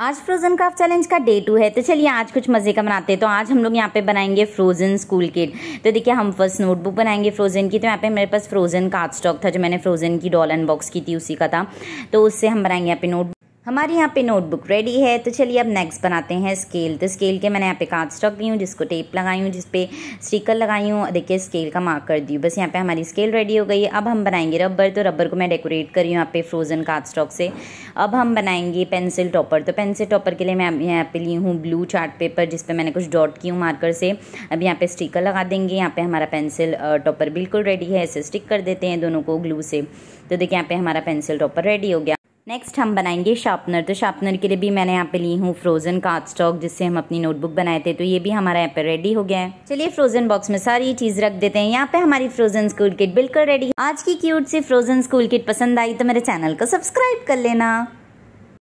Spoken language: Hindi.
आज फ्रोजन क्राफ्ट चैलेंज का डे टू है तो चलिए आज कुछ मज़े का बनाते हैं तो आज हम लोग यहाँ पे बनाएंगे फ्रोजन स्कूल किट तो देखिए हम फर्स्ट नोटबुक बनाएंगे फ्रोजन की तो यहाँ पे मेरे पास फ्रोजन कार्ड स्टॉक था जो मैंने फ्रोजन की डॉल अनबॉक्स की थी उसी का था तो उससे हम बनाएंगे यहाँ पे नोटबुक हमारे यहाँ पे नोटबुक रेडी है तो चलिए अब नेक्स्ट बनाते हैं स्केल तो स्केल के मैंने यहाँ पे कांच रख ली हूँ जिसको टेप लगाई हूँ जिसपे स्टिकर लगाई हूँ देखिए स्केल का मार्क कर दी हूँ बस यहाँ पे हमारी स्केल रेडी हो गई है अब हम बनाएंगे रबर तो रबर को मैं डेकोरेट करी हूँ यहाँ पे फ्रोज़न कांच स्टॉक से अब हम बनाएंगे पेंसिल टॉपर तो पेंसिल टॉपर के लिए मैं यहाँ पे ली हूँ ब्लू चार्ट पेपर जिस पर मैंने कुछ डॉट की हूँ मार्कर से अब यहाँ पर स्टिकर लगा देंगे यहाँ पर हमारा पेंसिल टॉपर बिल्कुल रेडी है ऐसे स्टिक कर देते हैं दोनों को ग्लू से तो देखिए यहाँ पे हमारा पेंसिल टॉपर रेडी हो गया नेक्स्ट हम बनाएंगे शार्पनर तो शार्पनर के लिए भी मैंने यहाँ पे ली हूँ फ्रोजन कार्ड स्टॉक जिससे हम अपनी नोटबुक बनाए थे तो ये भी हमारा यहाँ पे रेडी हो गया है चलिए फ्रोजन बॉक्स में सारी चीज रख देते हैं यहाँ पे हमारी फ्रोजन स्कूल किट बिल्कुल रेडी आज की क्यूट सी फ्रोजन स्कूल किट पसंद आई तो मेरे चैनल को सब्सक्राइब कर लेना